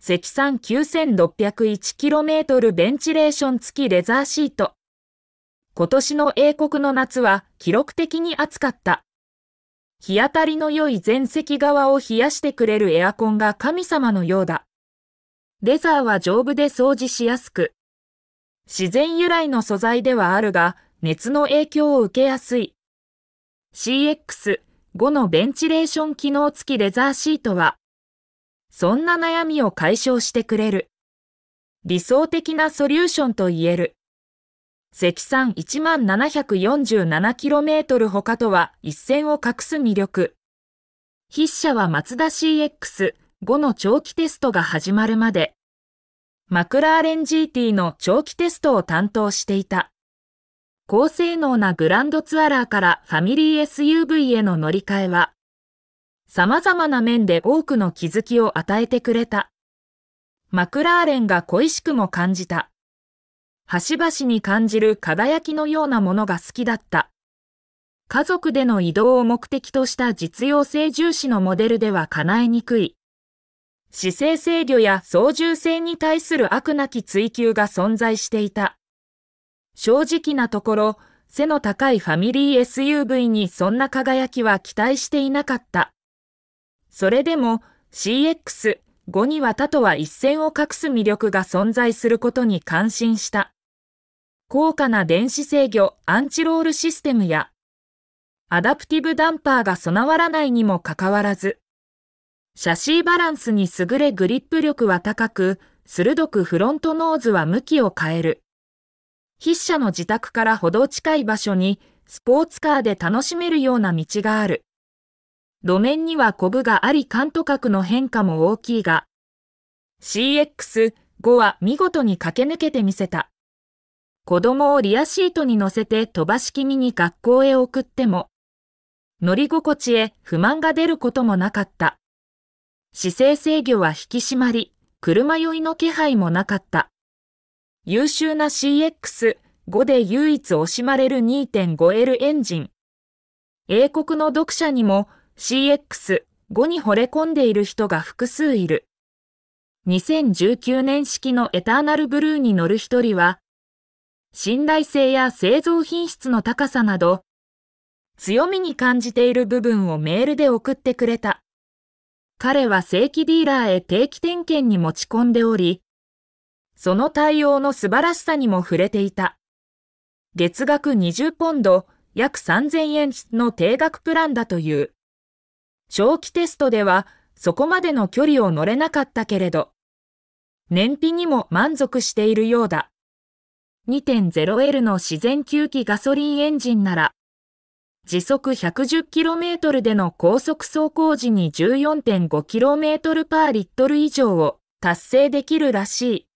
積算 9601km ベンチレーション付きレザーシート。今年の英国の夏は記録的に暑かった。日当たりの良い全席側を冷やしてくれるエアコンが神様のようだ。レザーは丈夫で掃除しやすく、自然由来の素材ではあるが、熱の影響を受けやすい。CX5 のベンチレーション機能付きレザーシートは、そんな悩みを解消してくれる。理想的なソリューションと言える。積算 1747km 他とは一線を画す魅力。筆者はマツダ CX5 の長期テストが始まるまで、マクラーレン GT の長期テストを担当していた。高性能なグランドツアラーからファミリー SUV への乗り換えは、様々な面で多くの気づきを与えてくれた。マクラーレンが恋しくも感じた。端々に感じる輝きのようなものが好きだった。家族での移動を目的とした実用性重視のモデルでは叶えにくい。姿勢制御や操縦性に対する悪なき追求が存在していた。正直なところ、背の高いファミリー SUV にそんな輝きは期待していなかった。それでも CX5 には他とは一線を画す魅力が存在することに感心した。高価な電子制御アンチロールシステムやアダプティブダンパーが備わらないにもかかわらず、シャシーバランスに優れグリップ力は高く、鋭くフロントノーズは向きを変える。筆者の自宅からほど近い場所にスポーツカーで楽しめるような道がある。路面にはコブがあり感と角の変化も大きいが、CX5 は見事に駆け抜けてみせた。子供をリアシートに乗せて飛ばし気味に学校へ送っても、乗り心地へ不満が出ることもなかった。姿勢制御は引き締まり、車酔いの気配もなかった。優秀な CX5 で唯一惜しまれる 2.5L エンジン。英国の読者にも CX5 に惚れ込んでいる人が複数いる。2019年式のエターナルブルーに乗る一人は、信頼性や製造品質の高さなど、強みに感じている部分をメールで送ってくれた。彼は正規ディーラーへ定期点検に持ち込んでおり、その対応の素晴らしさにも触れていた。月額20ポンド、約3000円の定額プランだという。長期テストではそこまでの距離を乗れなかったけれど、燃費にも満足しているようだ。2.0L の自然吸気ガソリンエンジンなら、時速 110km での高速走行時に 14.5km パーリットル以上を達成できるらしい。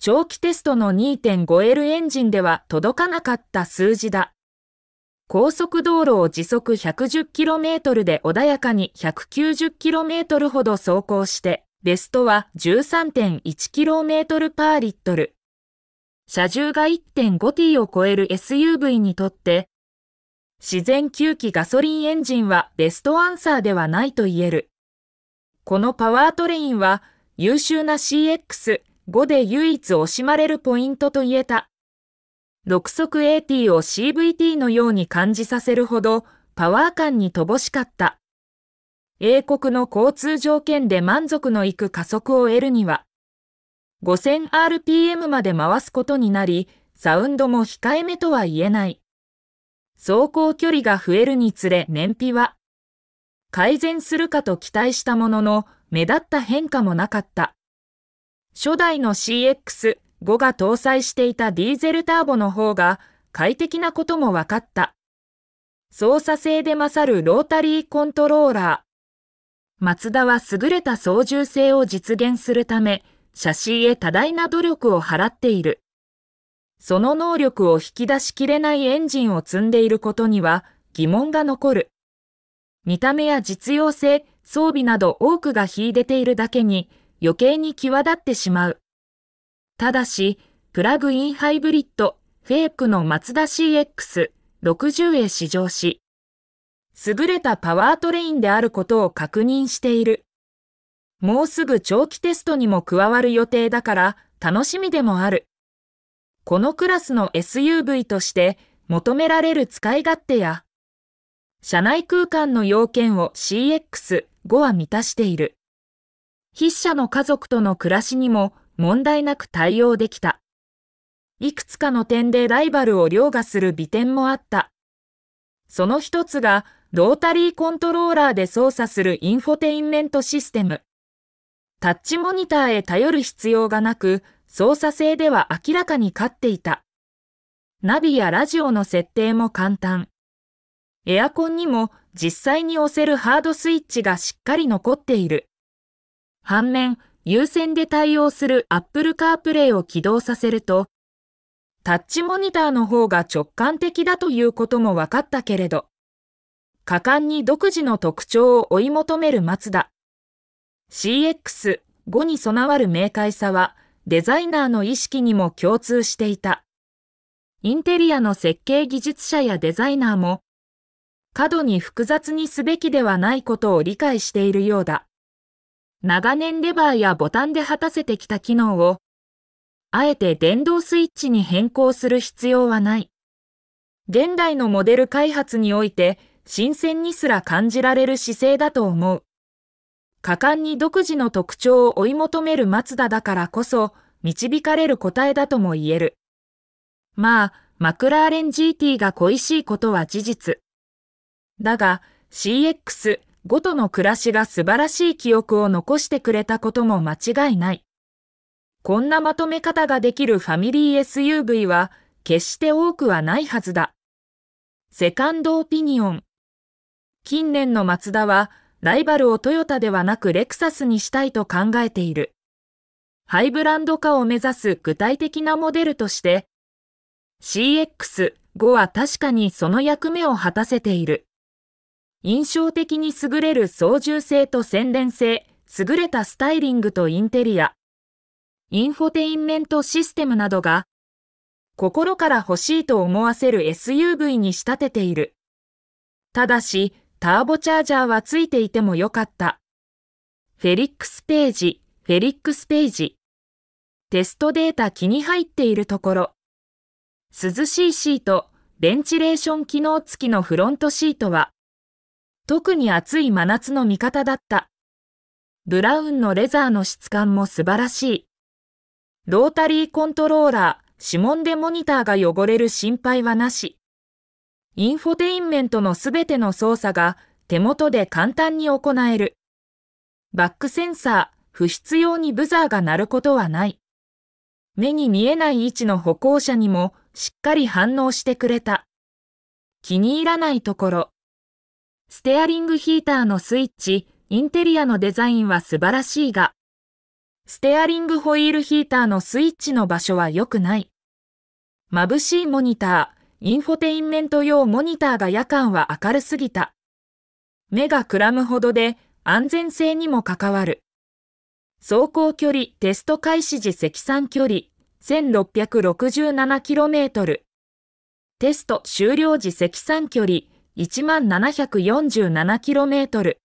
長期テストの 2.5L エンジンでは届かなかった数字だ。高速道路を時速 110km で穏やかに 190km ほど走行して、ベストは 13.1km パーリットル。車重が 1.5t を超える SUV にとって、自然吸気ガソリンエンジンはベストアンサーではないと言える。このパワートレインは優秀な CX5 で唯一惜しまれるポイントと言えた。6速 AT を CVT のように感じさせるほどパワー感に乏しかった。英国の交通条件で満足のいく加速を得るには、5000rpm まで回すことになり、サウンドも控えめとは言えない。走行距離が増えるにつれ燃費は、改善するかと期待したものの、目立った変化もなかった。初代の CX 5が搭載していたディーゼルターボの方が快適なことも分かった。操作性で勝るロータリーコントローラー。マツダは優れた操縦性を実現するため、写真へ多大な努力を払っている。その能力を引き出しきれないエンジンを積んでいることには疑問が残る。見た目や実用性、装備など多くが秀でているだけに余計に際立ってしまう。ただし、プラグインハイブリッド、フェイクのマツダ CX60 へ試乗し、優れたパワートレインであることを確認している。もうすぐ長期テストにも加わる予定だから楽しみでもある。このクラスの SUV として求められる使い勝手や、車内空間の要件を CX5 は満たしている。筆者の家族との暮らしにも問題なく対応できた。いくつかの点でライバルを凌駕する美点もあった。その一つが、ロータリーコントローラーで操作するインフォテインメントシステム。タッチモニターへ頼る必要がなく、操作性では明らかに勝っていた。ナビやラジオの設定も簡単。エアコンにも実際に押せるハードスイッチがしっかり残っている。反面、優先で対応する Apple CarPlay を起動させると、タッチモニターの方が直感的だということも分かったけれど、果敢に独自の特徴を追い求める松田。CX5 に備わる明快さは、デザイナーの意識にも共通していた。インテリアの設計技術者やデザイナーも、過度に複雑にすべきではないことを理解しているようだ。長年レバーやボタンで果たせてきた機能を、あえて電動スイッチに変更する必要はない。現代のモデル開発において、新鮮にすら感じられる姿勢だと思う。果敢に独自の特徴を追い求める松田だからこそ、導かれる答えだとも言える。まあ、マクラーレン GT が恋しいことは事実。だが、CX、ごとの暮らしが素晴らしい記憶を残してくれたことも間違いない。こんなまとめ方ができるファミリー SUV は決して多くはないはずだ。セカンドオピニオン。近年のマツダはライバルをトヨタではなくレクサスにしたいと考えている。ハイブランド化を目指す具体的なモデルとして CX5 は確かにその役目を果たせている。印象的に優れる操縦性と洗練性、優れたスタイリングとインテリア、インフォテインメントシステムなどが、心から欲しいと思わせる SUV に仕立てている。ただし、ターボチャージャーはついていてもよかった。フェリックスページ、フェリックスページ。テストデータ気に入っているところ。涼しいシート、ベンチレーション機能付きのフロントシートは、特に暑い真夏の味方だった。ブラウンのレザーの質感も素晴らしい。ロータリーコントローラー、指紋でモニターが汚れる心配はなし。インフォテインメントのすべての操作が手元で簡単に行える。バックセンサー、不必要にブザーが鳴ることはない。目に見えない位置の歩行者にもしっかり反応してくれた。気に入らないところ、ステアリングヒーターのスイッチ、インテリアのデザインは素晴らしいが、ステアリングホイールヒーターのスイッチの場所は良くない。眩しいモニター、インフォテインメント用モニターが夜間は明るすぎた。目がくらむほどで安全性にも関わる。走行距離テスト開始時積算距離 1667km。テスト終了時積算距離 1747km。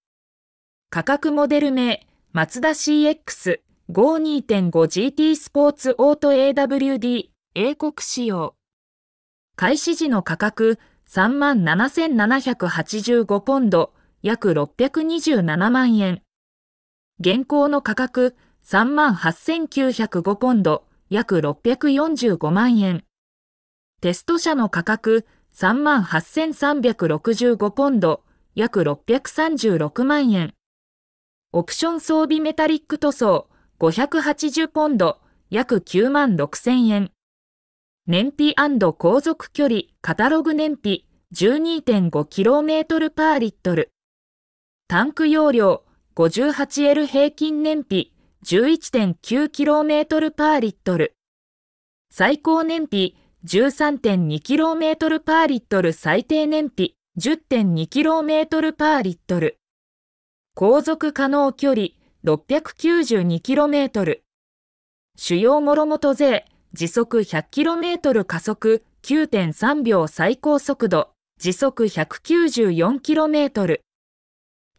価格モデル名、マツダ CX52.5GT スポーツオート AWD 英国仕様。開始時の価格37,785ポンド、約627万円。現行の価格38,905ポンド、約645万円。テスト車の価格38,365ポンド、約636万円。オプション装備メタリック塗装、580ポンド、約9万6000円。燃費航続距離、カタログ燃費、12.5km パーリットル。タンク容量、58L 平均燃費、11.9km パーリットル。最高燃費、13.2km パーリットル最低燃費 10.2km パーリットル航続可能距離 692km 主要諸元税時速 100km 加速9.3秒最高速度時速 194km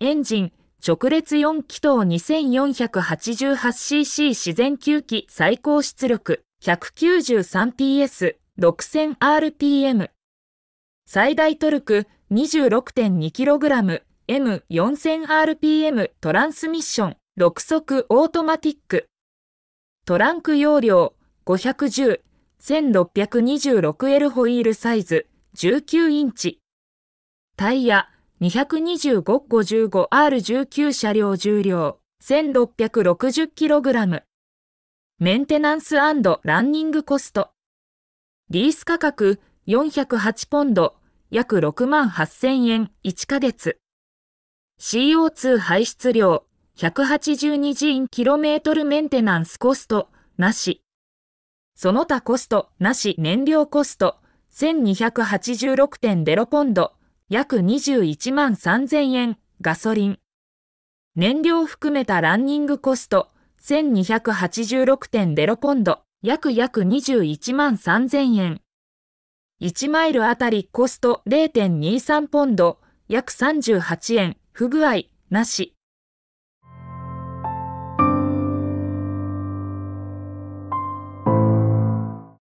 エンジン直列4気筒 2488cc 自然吸気最高出力 193PS 6000rpm。最大トルク 26.2kg M4000rpm トランスミッション6速オートマティック。トランク容量 510-1626L ホイールサイズ19インチ。タイヤ 225-55R19 車両重量 1660kg。メンテナンスランニングコスト。リース価格408ポンド、約6万8000円1ヶ月。CO2 排出量182ジーンキロメートルメンテナンスコストなし。その他コストなし燃料コスト1286.0ポンド、約21万3000円ガソリン。燃料含めたランニングコスト1286.0ポンド、約約21万3000円。1マイルあたりコスト0.23ポンド、約38円、不具合、なし。